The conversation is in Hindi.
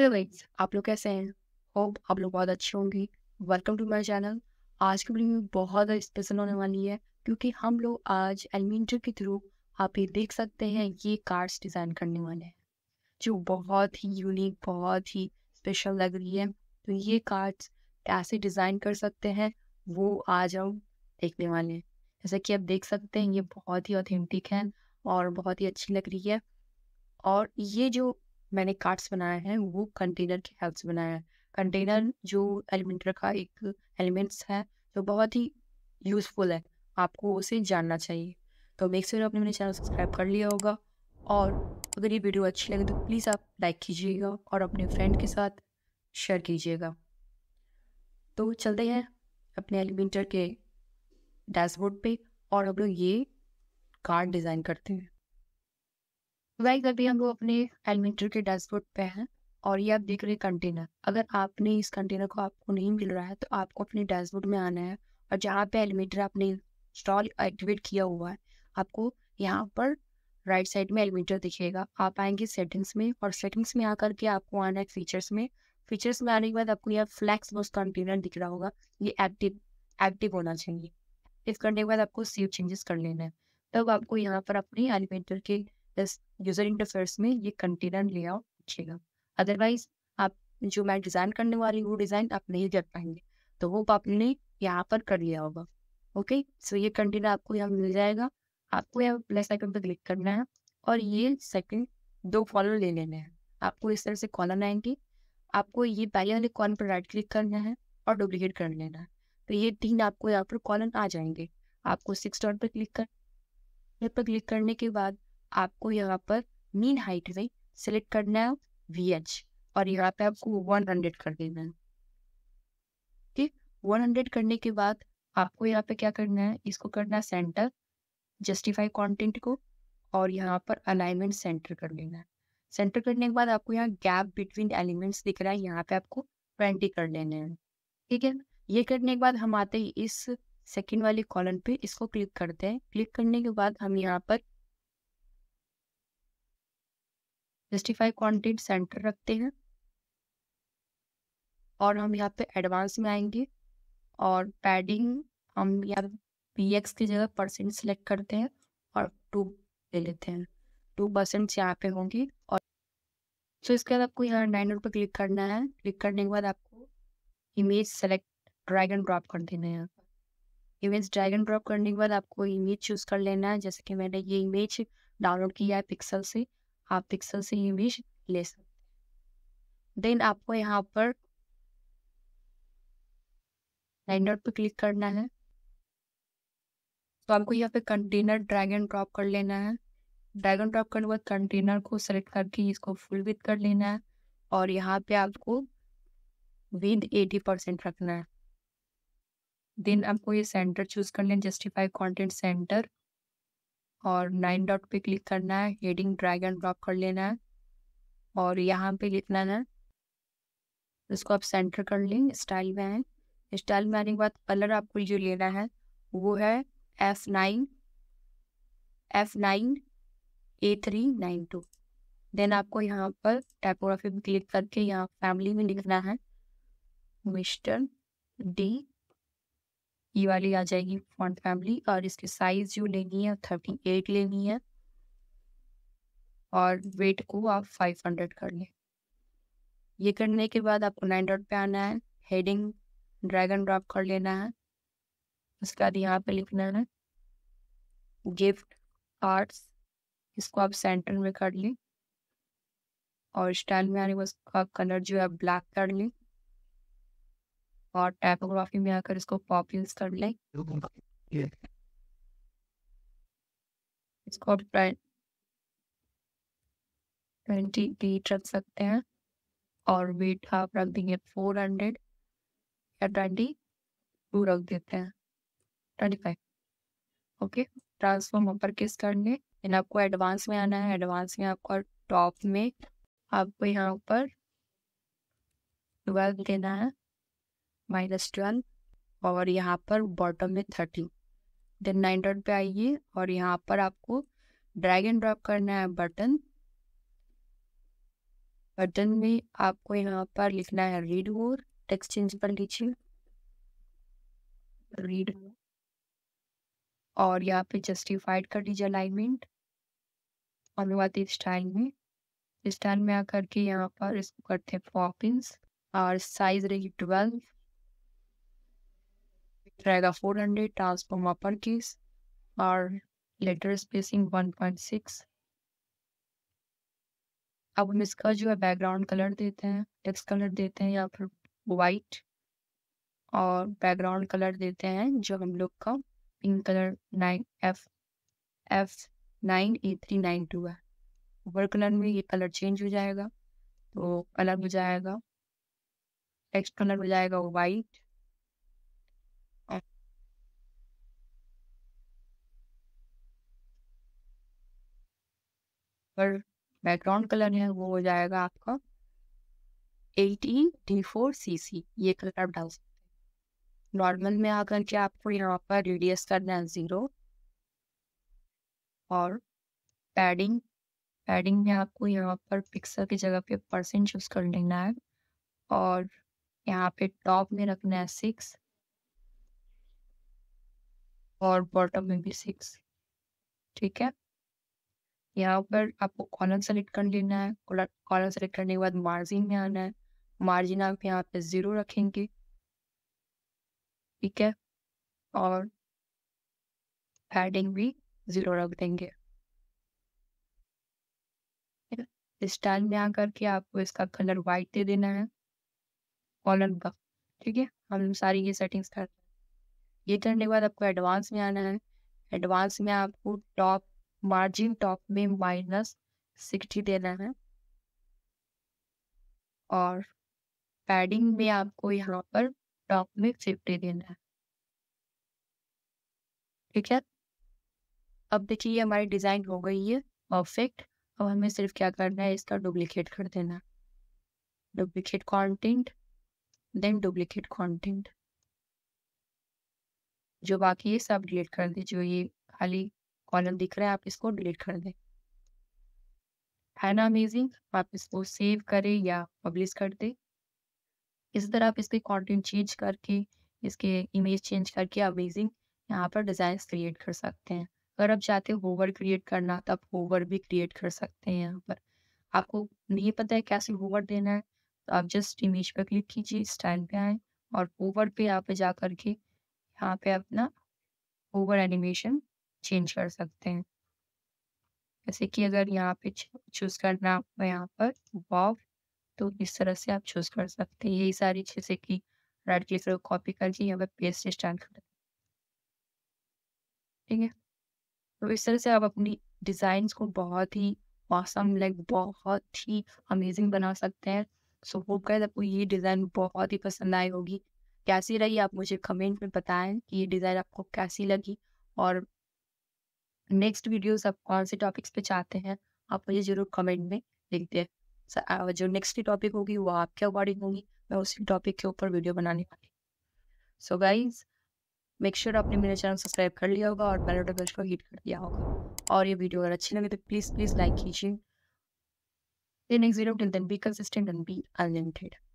हेलो गाइस आप लोग कैसे हैं होप आप लोग बहुत अच्छे होंगे वेलकम टू माय चैनल आज की वीडियो बहुत स्पेशल होने वाली है क्योंकि हम लोग आज एलिमेंटर के थ्रू आप ये देख सकते हैं ये कार्ड्स डिज़ाइन करने वाले हैं जो बहुत ही यूनिक बहुत ही स्पेशल लग रही है तो ये कार्ड्स कैसे डिज़ाइन कर सकते हैं वो आज हम देखने वाले हैं जैसे कि आप देख सकते हैं ये बहुत ही ऑथेंटिक है और बहुत ही अच्छी लग रही है और ये जो मैंने कार्ड्स बनाया है वो कंटेनर की हेल्प से बनाया है कंटेनर हम्म। जो एलिमेंटर का एक एलिमेंट्स है जो बहुत ही यूज़फुल है आपको उसे जानना चाहिए तो मेक श्योर आपने मेरे चैनल सब्सक्राइब कर लिया होगा और अगर ये वीडियो अच्छी लगे तो प्लीज़ आप लाइक कीजिएगा और अपने फ्रेंड के साथ शेयर कीजिएगा तो चलते हैं अपने एलिमेंटर के डैशबोर्ड पे और हम लोग ये कार्ड डिज़ाइन करते हैं वही अभी हम लोग अपने एलिमेंटर के डैशबोर्ड पे हैं और ये आप देख रहे हैं कंटेनर अगर आपने इस कंटेनर को आपको नहीं मिल रहा है तो आपको अपने डैशबोर्ड में आना है और जहाँ पे एलिमेंटर आपने इंस्टॉल एक्टिवेट किया हुआ है आपको यहाँ पर राइट साइड में एलिमेंटर दिखेगा आप आएंगे सेटिंग्स में और सेटिंग्स में आकर के आपको आना है फीचर्स में फीचर्स में आने के बाद आपको यह फ्लैक्स बस कंटेनर दिख रहा होगा ये एक्टिव एक्टिव होना चाहिए इस करने के बाद आपको सेव चेंजेस कर लेना है तब आपको यहाँ पर अपने एलिमेंटर के इस यूजर इंटरफेस में ये कंटेनर लेआउट दिखेगा अदरवाइज आप जो मैं डिजाइन करने वाली हूँ वो डिजाइन आप नहीं कर पाएंगे तो वो आपने यहाँ पर कर लिया होगा ओके सो ये कंटेनर आपको यहाँ मिल जाएगा आपको यहाँ प्लस आइकन पर क्लिक करना है और ये सेकंड दो कॉलर ले लेने हैं आपको इस तरह से कॉलर आएंगे आपको ये पहले वाले कॉलन पर राइट क्लिक करना है और डुप्लीकेट कर लेना है तो ये तीन आपको यहाँ पर कॉलन आ जाएंगे आपको सिक्स डॉट पर क्लिक कर पर क्लिक करने के बाद आपको यहाँ पर मीन हाइट में सिलेक्ट करना है वी एच और यहाँ पे आपको वन हंड्रेड कर देना है ठीक वन हंड्रेड करने के बाद आपको यहाँ पे क्या करना है इसको करना है सेंटर जस्टिफाई कंटेंट को और यहाँ पर अलाइनमेंट सेंटर कर लेना है सेंटर करने के बाद आपको यहाँ गैप बिटवीन एलिमेंट्स दिख रहा है यहाँ पे आपको ट्वेंटी कर लेना है ठीक है ये करने के बाद हम आते हैं इस सेकेंड वाले कॉलम पे इसको क्लिक करते हैं क्लिक करने के बाद हम यहाँ पर जस्टिफाई क्वांटिटी सेंटर रखते हैं और हम यहाँ पे एडवांस में आएंगे और पैडिंग हम यहाँ पी एक्स की जगह परसेंट सेलेक्ट करते हैं और टू ले लेते हैं टू परसेंट यहाँ पे होंगी और सो इसके बाद आपको यहाँ नाइन पर क्लिक करना है क्लिक करने के बाद आपको image select drag and drop कर देना है यहाँ पर इमेज ड्रैग एंड ड्रॉप करने के बाद आपको इमेज चूज कर लेना है जैसे कि मैंने ये इमेज डाउनलोड किया है पिक्सल से आप पिक्सल से इमेज ले सकते देन आपको यहाँ पर लाइनर पर क्लिक करना है तो आपको यहाँ पे कंटेनर ड्रैग एंड ड्रॉप कर लेना है ड्रैग एंड ड्रॉप करने के बाद कंटेनर को सेलेक्ट करके इसको फुल विथ कर लेना है और यहाँ पे आपको विद एटी परसेंट रखना है देन आपको ये सेंटर चूज कर लेना जस्टिफाई कंटेंट सेंटर और नाइन डॉट पे क्लिक करना है हेडिंग ड्रैग एंड ड्रॉप कर लेना है और यहाँ पे लिखना है इसको आप सेंटर कर लें स्टाइल में आए स्टाइल में आने के बाद कलर आपको जो लेना है वो है F nine F nine A three nine two then आपको यहाँ पर टाइपोग्राफी में क्लिक करके यहाँ फैमिली में लिखना है मिस्टर डी ये e वाली आ जाएगी फॉन्ट फैमिली और इसकी साइज जो लेनी है थर्टी एट लेनी है और वेट को आप फाइव हंड्रेड कर लें ये करने के बाद आपको नाइन डॉट पे आना है हेडिंग ड्रैगन ड्रॉप कर लेना है उसके बाद यहाँ पे लिखना है गिफ्ट आर्ट्स इसको आप सेंटर में कर लें और स्टाइल में आने का कलर जो है ब्लैक कर लें और टाइपोग्राफी में आकर इसको पॉप यूज कर लें इसको आप ट्वेंटी बीट रख सकते हैं और वेट आप रख देंगे फोर हंड्रेड या ट्वेंटी टू रख देते हैं ट्वेंटी फाइव ओके ट्रांसफॉर्म ऊपर किस करने इन आपको एडवांस में आना है एडवांस में आपको टॉप में आपको यहाँ ऊपर ट्वेल्व देना है माइनस ट्वेल्व और यहाँ पर बॉटम में थर्टीन देन नाइन डॉट पे आइए और यहाँ पर आपको ड्रैग एंड ड्रॉप करना है बटन बटन में आपको यहाँ पर लिखना है रीड मोर टेक्स्ट चेंज कर लीजिए रीड और यहाँ पे जस्टिफाइड कर दीजिए अलाइनमेंट और बात स्टाइल में स्टाइल में आकर के यहाँ पर इसको करते हैं पॉपिंस और साइज रहेगी ट्वेल्व रहेगा 400 हंड्रेड ट्रांसफॉर्म अपर केस और लेटर स्पेसिंग 1.6 अब हम इसका जो है बैकग्राउंड कलर देते हैं टेक्स्ट कलर देते हैं या फिर वाइट और बैकग्राउंड कलर देते हैं जो हम लोग का pink colour nine F F nine A three nine two है ऊपर कलर में ये कलर चेंज हो जाएगा तो कलर हो जाएगा टेक्स्ट कलर हो जाएगा वाइट पर बैकग्राउंड कलर है वो हो जाएगा आपका eighty D four C C ये कलर आप डाल सकते हैं नॉर्मल में आकर के आपको यहाँ पर रेडियस करना है ज़ीरो और पैडिंग पैडिंग में आपको यहाँ पर पिक्सल की जगह पे परसेंट चूज कर लेना है और यहाँ पे टॉप में रखना है सिक्स और बॉटम में भी सिक्स ठीक है यहाँ पर आपको कॉलम सेलेक्ट कर लेना है कॉलम सेलेक्ट करने के बाद मार्जिन में आना है मार्जिन आप यहाँ पे ज़ीरो रखेंगे ठीक है और पैडिंग भी ज़ीरो रख देंगे स्टाइल में आकर के आपको इसका कलर वाइट दे देना है कॉलम का ठीक है हम सारी ये सेटिंग्स कर ये करने के बाद आपको एडवांस में आना है एडवांस में आपको टॉप मार्जिन टॉप में माइनस सिक्सटी देना है और पैडिंग में आपको यहाँ पर टॉप में फिफ्टी देना है ठीक है अब देखिए हमारी डिज़ाइन हो गई है परफेक्ट अब हमें सिर्फ क्या करना है इसका डुप्लीकेट कर देना duplicate content then duplicate content जो बाकी है सब डिलीट कर दे जो ये खाली कॉलम दिख रहा है आप इसको डिलीट कर दें है ना अमेजिंग आप इसको सेव करें या पब्लिश कर दें इस तरह आप इसके कंटेंट चेंज करके इसके इमेज चेंज करके अमेजिंग यहाँ पर डिज़ाइन क्रिएट कर सकते हैं अगर आप चाहते हो होवर क्रिएट करना तो आप होवर भी क्रिएट कर सकते हैं यहाँ पर आपको नहीं पता है कैसे होवर देना है तो आप जस्ट इमेज पर क्लिक कीजिए स्टाइल पे आए और होवर पे यहाँ पे जा करके यहाँ पे अपना ओवर एनिमेशन चेंज कर सकते हैं जैसे कि अगर यहाँ पे चूज करना आपको तो यहाँ पर वॉफ तो इस तरह से आप चूज कर सकते हैं यही सारी चीजें की राइट क्लिक करो कॉपी करके यहाँ पर पेस्ट स्टैंड कर ठीक है तो इस तरह से आप अपनी डिजाइन को बहुत ही मौसम लाइक बहुत ही अमेजिंग बना सकते हैं सो होप गाइस आपको ये डिज़ाइन बहुत ही पसंद आई होगी कैसी रही आप मुझे कमेंट में बताएं कि ये डिज़ाइन आपको कैसी लगी और नेक्स्ट वीडियोस आप कौन से टॉपिक्स पे चाहते हैं आप मुझे जरूर कमेंट में लिख दें सर जो नेक्स्ट टॉपिक होगी वो आपके अकॉर्डिंग होगी मैं उसी टॉपिक के ऊपर वीडियो बनाने वाली सो गाइज मेक श्योर आपने मेरे चैनल सब्सक्राइब कर लिया होगा और बेल आइकन को हिट कर दिया होगा और ये वीडियो अगर अच्छी लगे तो प्लीज़ प्लीज़ लाइक कीजिए next video till then be consistent and be unlimited